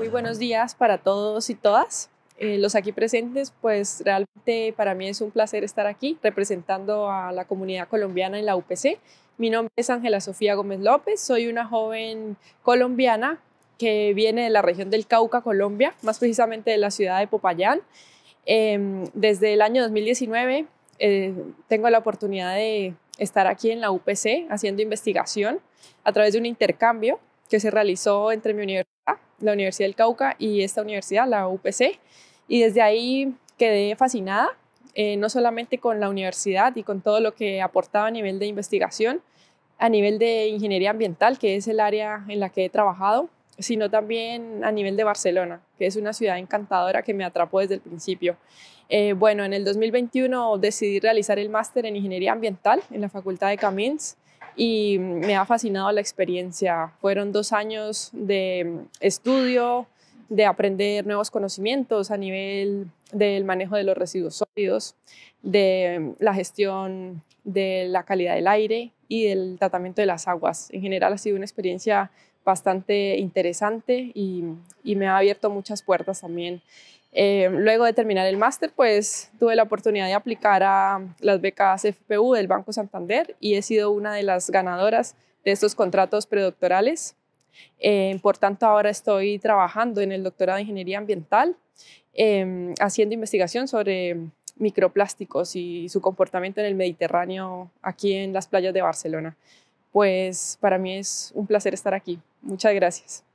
Muy buenos días para todos y todas. Eh, los aquí presentes, pues realmente para mí es un placer estar aquí representando a la comunidad colombiana en la UPC. Mi nombre es Ángela Sofía Gómez López, soy una joven colombiana que viene de la región del Cauca, Colombia, más precisamente de la ciudad de Popayán. Em, desde el año 2019 eh, tengo la oportunidad de estar aquí en la UPC haciendo investigación a través de un intercambio que se realizó entre mi universidad la Universidad del Cauca y esta universidad, la UPC, y desde ahí quedé fascinada, eh, no solamente con la universidad y con todo lo que aportaba a nivel de investigación, a nivel de ingeniería ambiental, que es el área en la que he trabajado, sino también a nivel de Barcelona, que es una ciudad encantadora que me atrapó desde el principio. Eh, bueno, en el 2021 decidí realizar el máster en ingeniería ambiental en la Facultad de Camins y me ha fascinado la experiencia. Fueron dos años de estudio, de aprender nuevos conocimientos a nivel del manejo de los residuos sólidos, de la gestión de la calidad del aire y del tratamiento de las aguas. En general ha sido una experiencia bastante interesante y, me ha abierto muchas puertas también eh, luego de terminar el máster, pues tuve la oportunidad de aplicar a las becas FPU del Banco Santander y he sido una de las ganadoras de estos contratos predoctorales. Eh, por tanto, ahora estoy trabajando en el doctorado de Ingeniería Ambiental, em, haciendo investigación sobre microplásticos y su comportamiento en el Mediterráneo, aquí en las playas de Barcelona. Pues para mí es un placer estar aquí. Muchas gracias.